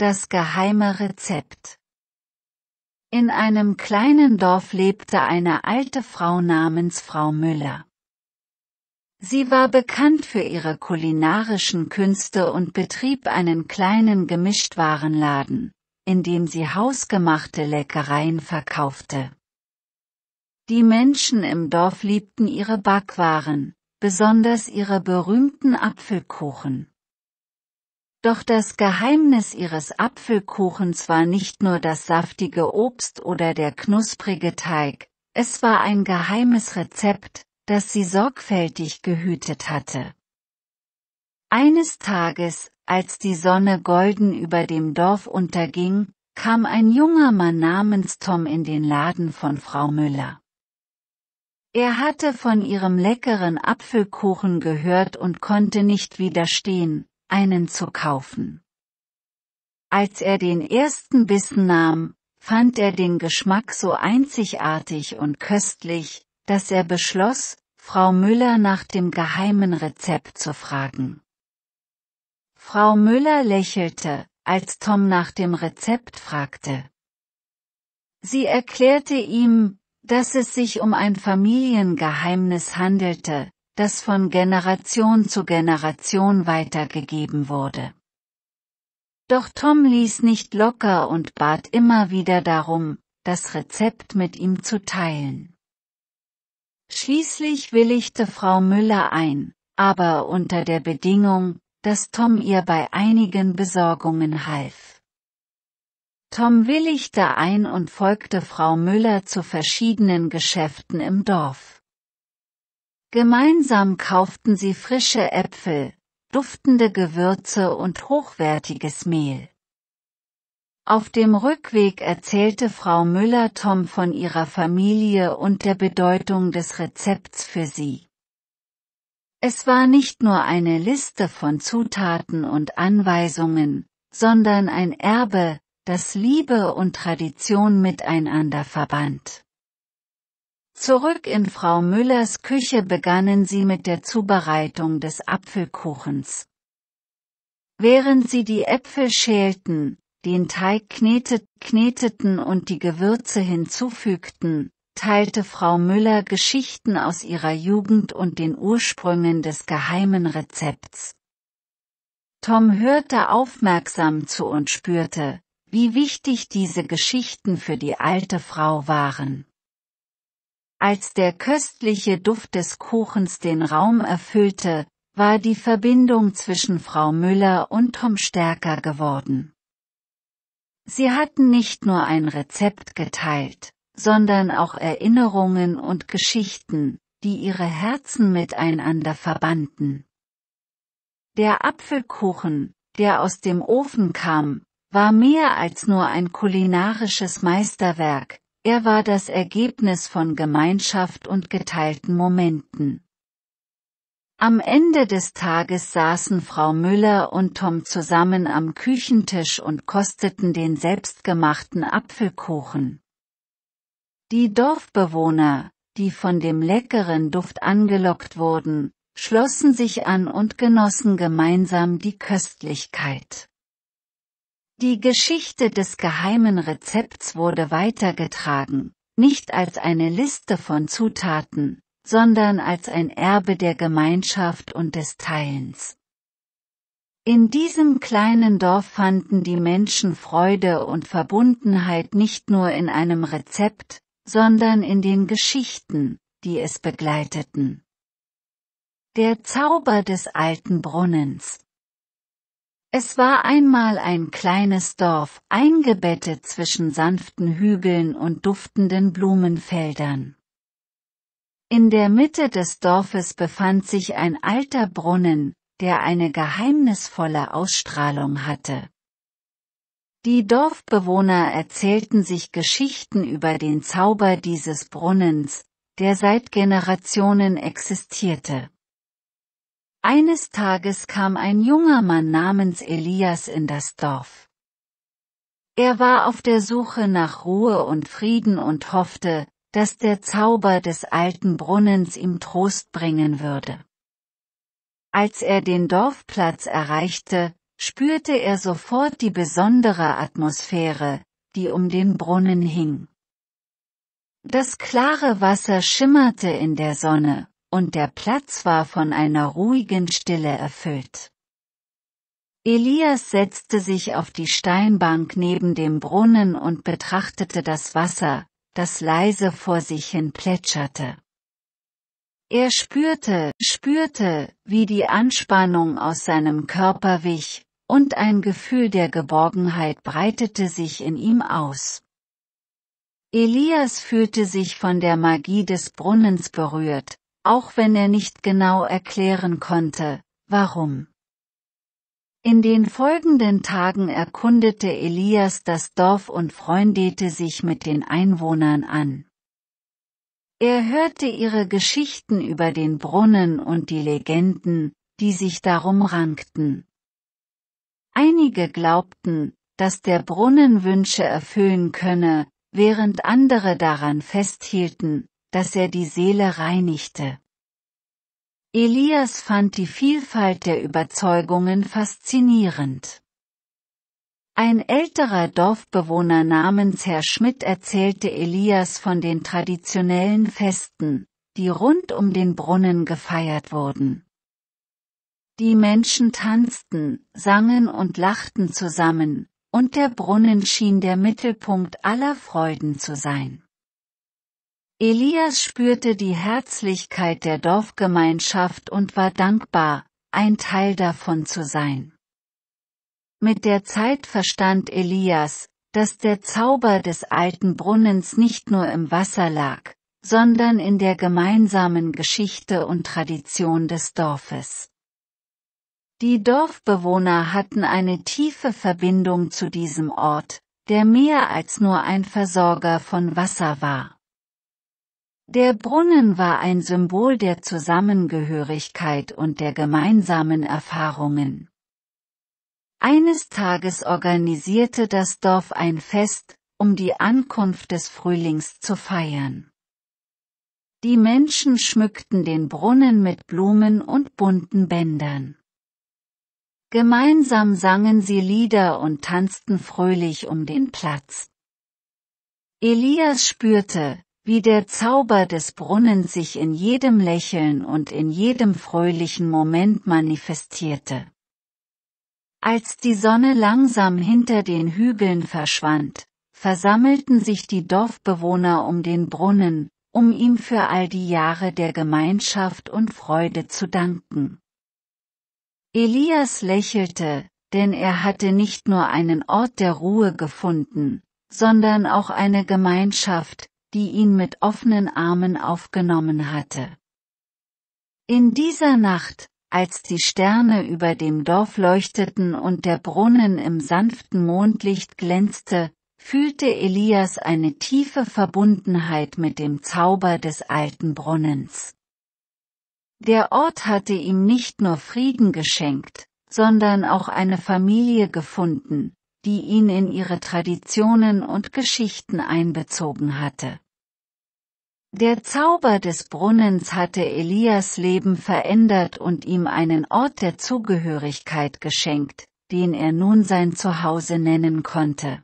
Das geheime Rezept In einem kleinen Dorf lebte eine alte Frau namens Frau Müller. Sie war bekannt für ihre kulinarischen Künste und betrieb einen kleinen Gemischtwarenladen, in dem sie hausgemachte Leckereien verkaufte. Die Menschen im Dorf liebten ihre Backwaren, besonders ihre berühmten Apfelkuchen. Doch das Geheimnis ihres Apfelkuchens war nicht nur das saftige Obst oder der knusprige Teig, es war ein geheimes Rezept, das sie sorgfältig gehütet hatte. Eines Tages, als die Sonne golden über dem Dorf unterging, kam ein junger Mann namens Tom in den Laden von Frau Müller. Er hatte von ihrem leckeren Apfelkuchen gehört und konnte nicht widerstehen, einen zu kaufen. Als er den ersten Bissen nahm, fand er den Geschmack so einzigartig und köstlich, dass er beschloss, Frau Müller nach dem geheimen Rezept zu fragen. Frau Müller lächelte, als Tom nach dem Rezept fragte. Sie erklärte ihm, dass es sich um ein Familiengeheimnis handelte, das von Generation zu Generation weitergegeben wurde. Doch Tom ließ nicht locker und bat immer wieder darum, das Rezept mit ihm zu teilen. Schließlich willigte Frau Müller ein, aber unter der Bedingung, dass Tom ihr bei einigen Besorgungen half. Tom willigte ein und folgte Frau Müller zu verschiedenen Geschäften im Dorf. Gemeinsam kauften sie frische Äpfel, duftende Gewürze und hochwertiges Mehl. Auf dem Rückweg erzählte Frau Müller Tom von ihrer Familie und der Bedeutung des Rezepts für sie. Es war nicht nur eine Liste von Zutaten und Anweisungen, sondern ein Erbe, das Liebe und Tradition miteinander verband. Zurück in Frau Müllers Küche begannen sie mit der Zubereitung des Apfelkuchens. Während sie die Äpfel schälten, den Teig knetet, kneteten und die Gewürze hinzufügten, teilte Frau Müller Geschichten aus ihrer Jugend und den Ursprüngen des geheimen Rezepts. Tom hörte aufmerksam zu und spürte, wie wichtig diese Geschichten für die alte Frau waren. Als der köstliche Duft des Kuchens den Raum erfüllte, war die Verbindung zwischen Frau Müller und Tom stärker geworden. Sie hatten nicht nur ein Rezept geteilt, sondern auch Erinnerungen und Geschichten, die ihre Herzen miteinander verbanden. Der Apfelkuchen, der aus dem Ofen kam, war mehr als nur ein kulinarisches Meisterwerk, er war das Ergebnis von Gemeinschaft und geteilten Momenten. Am Ende des Tages saßen Frau Müller und Tom zusammen am Küchentisch und kosteten den selbstgemachten Apfelkuchen. Die Dorfbewohner, die von dem leckeren Duft angelockt wurden, schlossen sich an und genossen gemeinsam die Köstlichkeit. Die Geschichte des geheimen Rezepts wurde weitergetragen, nicht als eine Liste von Zutaten, sondern als ein Erbe der Gemeinschaft und des Teilens. In diesem kleinen Dorf fanden die Menschen Freude und Verbundenheit nicht nur in einem Rezept, sondern in den Geschichten, die es begleiteten. Der Zauber des alten Brunnens es war einmal ein kleines Dorf, eingebettet zwischen sanften Hügeln und duftenden Blumenfeldern. In der Mitte des Dorfes befand sich ein alter Brunnen, der eine geheimnisvolle Ausstrahlung hatte. Die Dorfbewohner erzählten sich Geschichten über den Zauber dieses Brunnens, der seit Generationen existierte. Eines Tages kam ein junger Mann namens Elias in das Dorf. Er war auf der Suche nach Ruhe und Frieden und hoffte, dass der Zauber des alten Brunnens ihm Trost bringen würde. Als er den Dorfplatz erreichte, spürte er sofort die besondere Atmosphäre, die um den Brunnen hing. Das klare Wasser schimmerte in der Sonne, und der Platz war von einer ruhigen Stille erfüllt. Elias setzte sich auf die Steinbank neben dem Brunnen und betrachtete das Wasser, das leise vor sich hin plätscherte. Er spürte, spürte, wie die Anspannung aus seinem Körper wich, und ein Gefühl der Geborgenheit breitete sich in ihm aus. Elias fühlte sich von der Magie des Brunnens berührt, auch wenn er nicht genau erklären konnte, warum. In den folgenden Tagen erkundete Elias das Dorf und freundete sich mit den Einwohnern an. Er hörte ihre Geschichten über den Brunnen und die Legenden, die sich darum rankten. Einige glaubten, dass der Brunnen Wünsche erfüllen könne, während andere daran festhielten, dass er die Seele reinigte. Elias fand die Vielfalt der Überzeugungen faszinierend. Ein älterer Dorfbewohner namens Herr Schmidt erzählte Elias von den traditionellen Festen, die rund um den Brunnen gefeiert wurden. Die Menschen tanzten, sangen und lachten zusammen, und der Brunnen schien der Mittelpunkt aller Freuden zu sein. Elias spürte die Herzlichkeit der Dorfgemeinschaft und war dankbar, ein Teil davon zu sein. Mit der Zeit verstand Elias, dass der Zauber des alten Brunnens nicht nur im Wasser lag, sondern in der gemeinsamen Geschichte und Tradition des Dorfes. Die Dorfbewohner hatten eine tiefe Verbindung zu diesem Ort, der mehr als nur ein Versorger von Wasser war. Der Brunnen war ein Symbol der Zusammengehörigkeit und der gemeinsamen Erfahrungen. Eines Tages organisierte das Dorf ein Fest, um die Ankunft des Frühlings zu feiern. Die Menschen schmückten den Brunnen mit Blumen und bunten Bändern. Gemeinsam sangen sie Lieder und tanzten fröhlich um den Platz. Elias spürte, wie der Zauber des Brunnens sich in jedem Lächeln und in jedem fröhlichen Moment manifestierte. Als die Sonne langsam hinter den Hügeln verschwand, versammelten sich die Dorfbewohner um den Brunnen, um ihm für all die Jahre der Gemeinschaft und Freude zu danken. Elias lächelte, denn er hatte nicht nur einen Ort der Ruhe gefunden, sondern auch eine Gemeinschaft, die ihn mit offenen Armen aufgenommen hatte. In dieser Nacht, als die Sterne über dem Dorf leuchteten und der Brunnen im sanften Mondlicht glänzte, fühlte Elias eine tiefe Verbundenheit mit dem Zauber des alten Brunnens. Der Ort hatte ihm nicht nur Frieden geschenkt, sondern auch eine Familie gefunden, die ihn in ihre Traditionen und Geschichten einbezogen hatte. Der Zauber des Brunnens hatte Elias Leben verändert und ihm einen Ort der Zugehörigkeit geschenkt, den er nun sein Zuhause nennen konnte.